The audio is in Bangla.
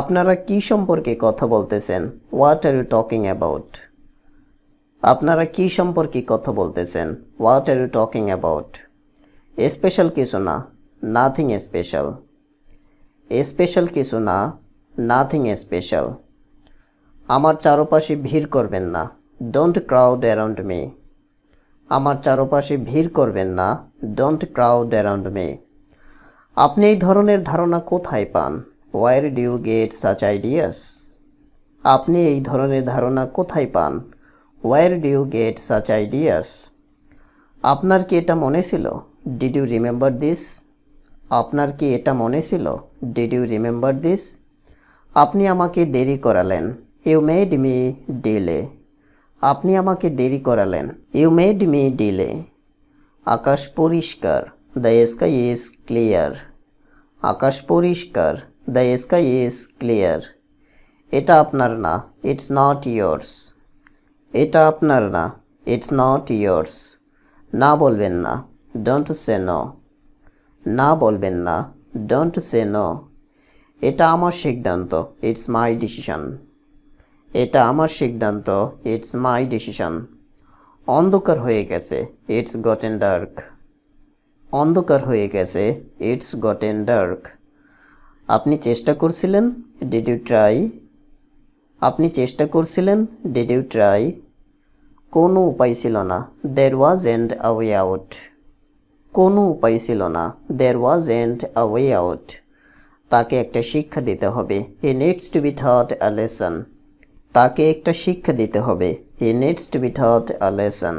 আপনারা কি সম্পর্কে কথা বলতেছেন what are you talking about আপনারা কি সম্পর্কে কথা বলতেছেন what are you talking about special কিছু না নাথিং স্পেশাল স্পেশাল কিছু না নাথিং স্পেশাল আমার চারপাশে ভিড় করবেন না ডোন্ট ক্রাউড অ্যারাউন্ড মি আমার চারপাশে ভিড় করবেন না ডোন্ট ক্রাউড অ্যারাউন্ড মি আপনি এই ধরনের ধারণা কোথায় পান where do you get such ideas আপনি এই ধরনের ধারণা কোথায় পান where do you get such ideas আপনার কি এটা মনে ছিল ডিড ইউ রিমেম্বার দিস আপনার কি এটা মনে ছিল ডিড ইউ রিমেম্বার দিস আপনি আমাকে দেরি করালেন ইউ মেড মি ডিলে আপনি আমাকে দেরি করালেন ইউ মেড মি ডিলে আকাশ পরিষ্কার দ্য স্কাই ইজ ক্লিয়ার আকাশ পরিষ্কার দ্য sky ইজ ক্লিয়ার এটা আপনার না ইটস not yours এটা আপনার না ইটস not yours না বলবেন না don't সে নো না বলবেন না don't সে নো এটা আমার সিদ্ধান্ত ইটস মাই ডিসিশন এটা আমার সিদ্ধান্ত ইটস মাই decision অন্ধকার হয়ে গেছে ইটস গটেন ডার্ক অন্ধকার হয়ে গেছে ইটস গটেন ডার্ক আপনি চেষ্টা করছিলেন ডিড ইউ ট্রাই আপনি চেষ্টা করছিলেন ডিড ইউ ট্রাই কোনো উপায় ছিল না দের ওয়াজ এন্ড আওয়ে আউট কোনো উপায় ছিল না দের ওয়াজ এন্ড আওয়ে আউট তাকে একটা শিক্ষা দিতে হবে he needs to be taught a lesson তাকে একটা শিক্ষা দিতে হবে he needs to be taught a lesson